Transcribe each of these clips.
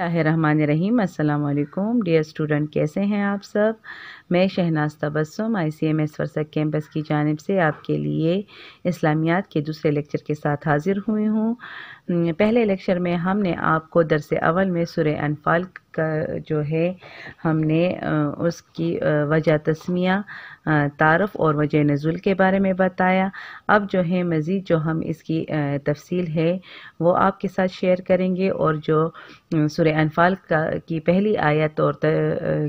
रहीम अस्सलाम वालेकुम dear student कैसे हैं आप सब मैं Shahnaz Tabassum I C M S फरसक कैंपस की जानब से आपके लिए इस्लामियात के दूसरे लेक्चर के साथ हाज़िर हुई हूँ पहले लेक्चर में हमने आपको दरस अवल में सुर अनफाल का जो है हमने उसकी वजह तस्मिया तारफ़ और वजह नज़ुल के बारे में बताया अब जो है मज़ीद जो हम इसकी तफसील है वो आपके साथ शेयर करेंगे और जो सुर अनफाल का की पहली आयत और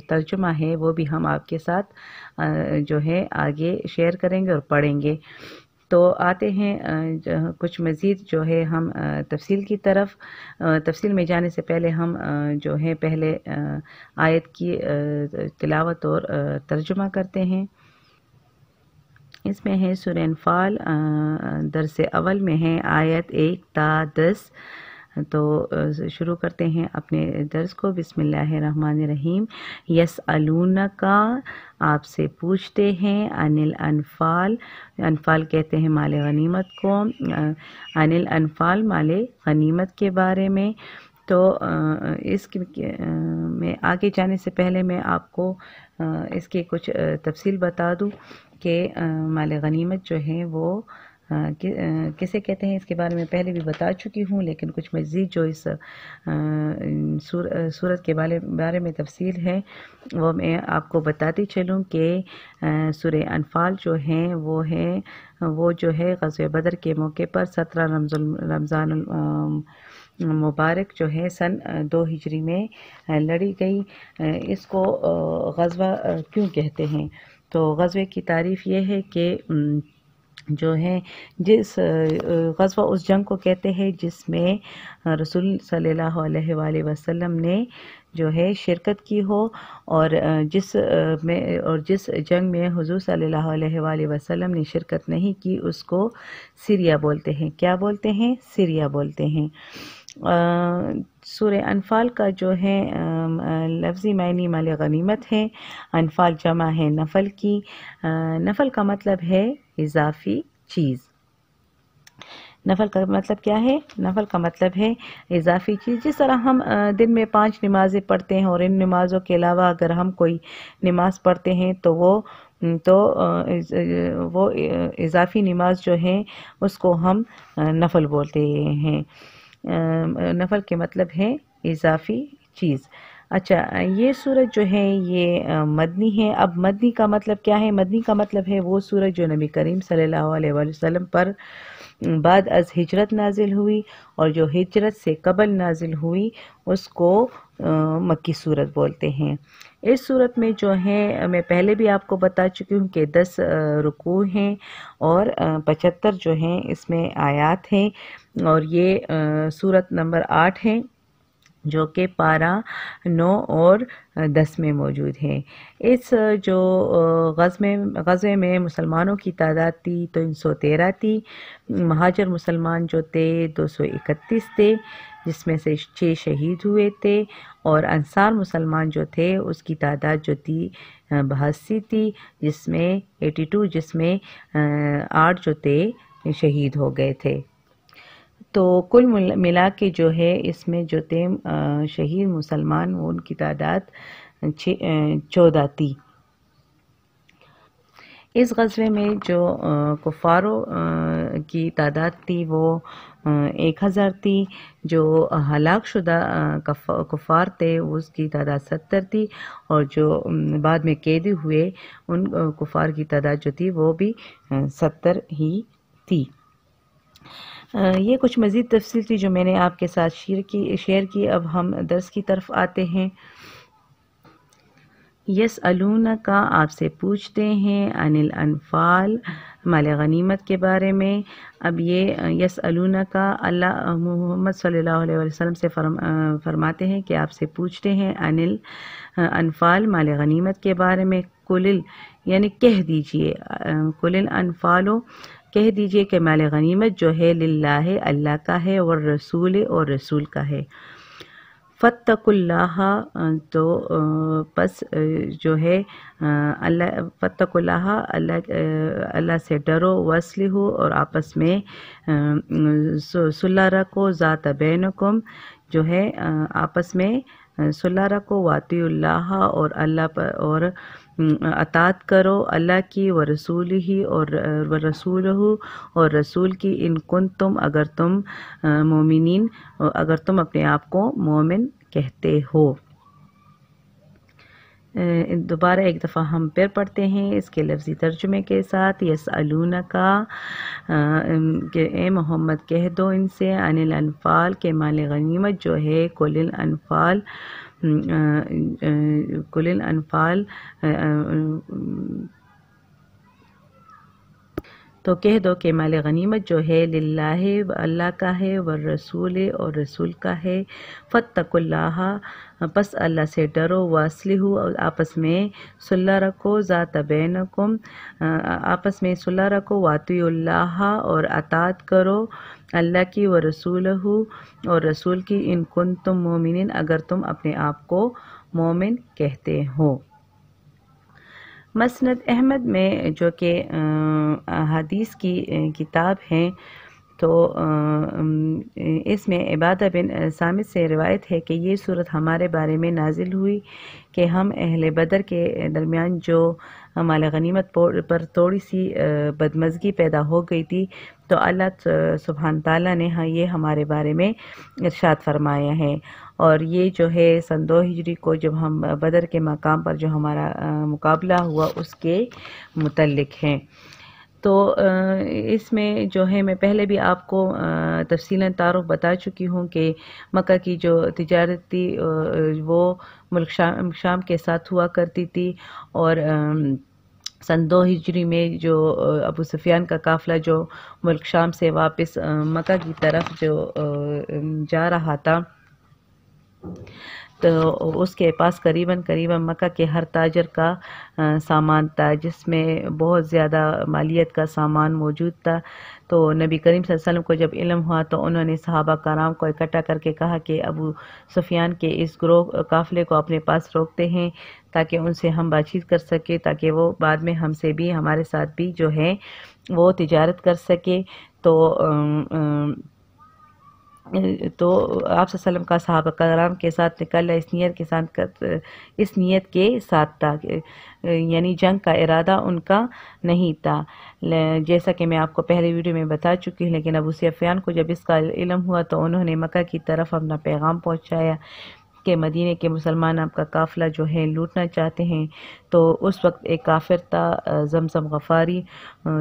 तर्जुमा है वो भी हम आपके साथ जो है आगे शेयर करेंगे और पढ़ेंगे तो आते हैं कुछ मज़ीद जो है हम तफसील की तरफ तफसील में जाने से पहले हम जो है पहले आयत की तिलावत और तर्जुमा करते हैं इसमें है सुरफ़ाल दरस अवल में है आयत एक ता दस तो शुरू करते हैं अपने दर्ज़ को बिसमीम यस अलूना का आपसे पूछते हैं अनिल अनफाल अनफाल कहते हैं माल गनीमत को अनिल अनफाल माल गनीमत के बारे में तो इसके में आगे जाने से पहले मैं आपको इसके कुछ तफसील बता दूं कि माल गनीमत जो है वो हाँ, कैसे किसे कहते हैं इसके बारे में पहले भी बता चुकी हूँ लेकिन कुछ मज़ीद जो इस सूर, सूरत के बारे बारे में तफसील है वो मैं आपको बताती चलूँ कि सुर अनफाल जो हैं वो है वो जो है गज़ बदर के मौके पर सत्रह रमज़ान मुबारक जो है सन दो हिजरी में लड़ी गई इसको गजवा क्यों कहते हैं तो गजवे की तारीफ़ यह है कि जो है जिस गजवा उस जंग को कहते हैं जिसमें रसूल सल्लल्लाहु अलैहि वसल्लम ने जो है शिरकत की हो और जिस में और जिस जंग में हुजूर सल्लल्लाहु अलैहि वसल्लम ने शिरकत नहीं की उसको सीरिया बोलते हैं क्या बोलते हैं सीरिया बोलते हैं सूर्य अनफाल का जो है लफ्ज़ी मायने माल गनीमत है अनफाल जमा है नफल की आ, नफल का मतलब है इजाफी चीज़ नफल का मतलब क्या है नफल का मतलब है इजाफी चीज़ जिस तरह हम दिन में पांच नमाज़ें पढ़ते हैं और इन नमाज़ों के अलावा अगर हम कोई नमाज़ पढ़ते हैं तो वो तो वो इजाफी नमाज जो है उसको हम नफल बोलते हैं नफल के मतलब है इजाफी चीज़ अच्छा ये सूरज जो है ये मदनी है अब मदनी का मतलब क्या है मदनी का मतलब है वो सूरज जो नबी करीम सल्लल्लाहु अलैहि वसल्लम पर बाद अज हिजरत नाजिल हुई और जो हिजरत से कबल नाजिल हुई उसको मक्की सूरत बोलते हैं इस सूरत में जो है मैं पहले भी आपको बता चुकी हूँ कि दस रुकू हैं और पचहत्तर जो हैं इसमें आयात हैं और ये सूरत नंबर आठ है जो कि पारा नौ और दस में मौजूद हैं इस जो गज़े गज़े में मुसलमानों की तादाद थी तीन तो सौ तेरह थी महाजर मुसलमान जो थे दो सौ इकतीस थे जिसमें से छः शहीद हुए थे और अनसार मुसलमान जो थे उसकी तादाद जो थी बहसी थी जिसमें एटी टू जिसमें आठ जो थे शहीद हो गए थे तो कुल मिला के जो है इसमें जो थे शहीद मुसलमान वो उनकी तादाद चौदह थी इस गज़बे में जो कुफारों की तादाद थी वो एक हज़ार थी जो हलाक शुदा कुफार थे उसकी तादाद सत्तर थी और जो बाद में कैद हुए उन कुफार की तादाद जो थी वो भी सत्तर ही थी ये कुछ मज़ीद तफसील थी जो मैंने आपके साथ शेयर की शेयर की अब हम दर्स की तरफ आते हैं यस अलूना का आपसे पूछते हैं अनिल अनफाल माल गनीमत के बारे में अब ये यस अलूना का अल्लाह मोहम्मद सल्लल्लाहु अलैहि वसल्लम से फरम, फरमाते हैं कि आपसे पूछते हैं अनिल अनफाल माल गनीमत के बारे में कुलिल यानी कह दीजिए कुलिल अनफालो कह दीजिए कि माल गनीमत जो है ला है अल्लाह का है और रसूल और रसूल का है फ़तकुल्लाह तो बस जो है अल्लाह फ़तकुल्लाह अल्लाह अल्लाह से डरो वसल हो और आपस में सुल्ला रखो ज़ात बैनकुम जो है आपस में सुल्लारा को वाति और अल्लाह पर और अतात करो अल्लाह की व रसूल ही और व रसूल और रसूल की इन कुन तुम अगर तुम मोमिन अगर तुम अपने आप को मोमिन कहते हो दोबारा एक दफ़ा हम फिर पढ़ते हैं इसके लफ्ज़ी तर्जुमे के साथ यस अलूना का ए मोहम्मद कह दो इनसे अनिल अनफाल के माल गनीमत जो है कुल अनफाल कुल अनफाल तो कह दो कि माल गनीमत जो है लाला है अल्लाह का है व रसूल और रसूल का है फ़तकुल्लाह बस अल्लाह से डरो व हो आपस में सुल्ला रखो ज़ात बैनकुम आपस में सुल्ला रखो वातुल्ला और अतात करो अल्लाह की व रसूल हो और रसूल की इन तुम मोमिन अगर तुम अपने आप को मोमिन कहते हो मसनद अहमद में जो कि हदीस की किताब है तो इसमें इबादा बिन सामिद से रिवायत है कि ये सूरत हमारे बारे में नाजिल हुई कि हम अहल बदर के दरमियान जो हमारे गनीमत पर थोड़ी सी बदमजगी पैदा हो गई थी तो अल्लाह सुबहान तला ने हाँ ये हमारे बारे में इरशाद फरमाया है और ये जो है सन दो हिजरी को जब हम बदर के मकाम पर जो हमारा मुकाबला हुआ उसके मुतलक हैं तो इसमें जो है मैं पहले भी आपको तफसीला तारफ़ बता चुकी हूँ कि मक्का की जो तजारत थी वो मुल्क शाम शाम के साथ हुआ करती थी और सन दो हिजरी में जो अबू सुफियान का काफ़िला जो मुल्क शाम से वापस मक्का की तरफ जो जा रहा था तो उसके पास करीबन करीबन मक्का के हर ताजर का सामान था जिसमें बहुत ज़्यादा मालियत का सामान मौजूद था तो नबी करीम वसल्लम को जब इलम हुआ तो उन्होंने सहाबा कराम को इकट्ठा करके कहा कि अबू सुफियान के इस ग्रोह काफ़िले को अपने पास रोकते हैं ताकि उनसे हम बातचीत कर सकें ताकि वो बाद में हमसे भी हमारे साथ भी जो है वो तजारत कर सके तो आ, आ, तो आप सल्लम का साहब कराम के साथ निकल इस नीयत के साथ इस नीयत के साथ था यानी जंग का इरादा उनका नहीं था जैसा कि मैं आपको पहले वीडियो में बता चुकी हूँ लेकिन अबू सफियान को जब इसका इलम हुआ तो उन्होंने मक्का की तरफ अपना पैगाम पहुँचाया कि मदीने के मुसलमान आपका काफ़िला जो है लूटना चाहते हैं तो उस वक्त एक काफिर था जमसम गफारी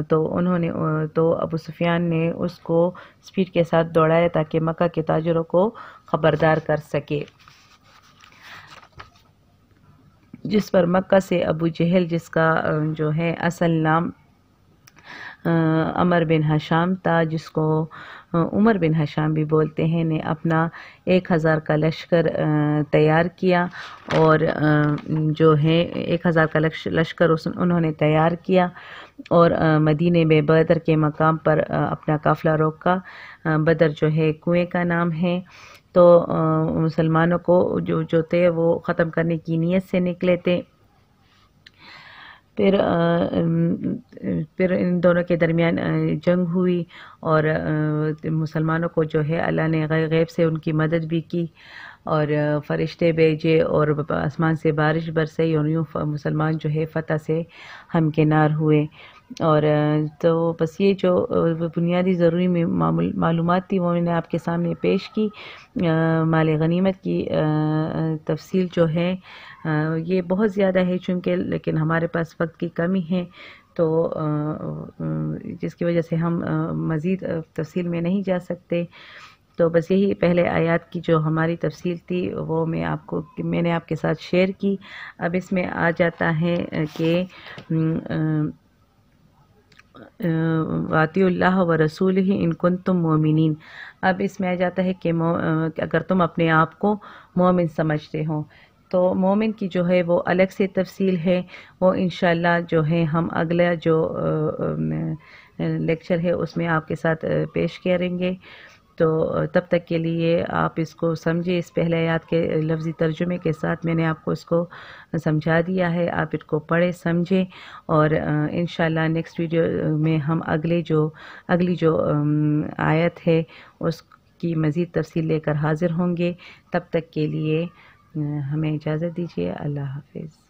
तो उन्होंने तो अबू सुफियान ने उसको स्पीड के साथ दौड़ाया ताकि मक्का के ताजरों को ख़बरदार कर सके जिस पर मक्का से अबू जहल जिसका जो है असल नाम अमर बिन हशाम था जिसको उमर बिन हशाम भी बोलते हैं ने अपना एक हज़ार का लश्कर तैयार किया और जो है एक हज़ार का लश्कर उन्होंने तैयार किया और मदीने में बदर के मकाम पर अपना काफिला रोका बदर जो है कुएं का नाम है तो मुसलमानों को जो जो थे वो ख़त्म करने की नीयत से निकले थे फिर फिर इन दोनों के दरमियान जंग हुई और मुसलमानों को जो है अल्लाह ने गैब से उनकी मदद भी की और फरिश्ते भेजे और आसमान से बारिश बरसई और यूँ मुसलमान जो है फ़तह से हमकिनार हुए और तो बस ये जो बुनियादी ज़रूरी मालूम थी वो मैंने आपके सामने पेश की माल गनीमत की तफसील जो है ये बहुत ज़्यादा है चूँकि लेकिन हमारे पास वक्त की कमी है तो जिसकी वजह से हम मज़ीद तफसील में नहीं जा सकते तो बस यही पहले आयत की जो हमारी तफसील थी वो मैं आपको मैंने आपके साथ शेयर की अब इसमें आ जाता है कि वातील्ला व रसूल ही इनकुन तुम मोमिन अब इसमें आ जाता है कि अगर तुम अपने आप को मोमिन समझते हो तो मोमिन की जो है वो अलग से तफसील है वो इन जो है हम अगला जो लेक्चर है उसमें आपके साथ पेश करेंगे तो तब तक के लिए आप इसको समझिए इस पहले याद के लफ्ज़ी तर्जुमे के साथ मैंने आपको इसको समझा दिया है आप इसको पढ़ें समझें और इन नेक्स्ट वीडियो में हम अगले जो अगली जो आयत है उसकी मज़ीद तफसील लेकर हाज़िर होंगे तब तक के लिए हमें इजाज़त दीजिए अल्लाह हाफिज़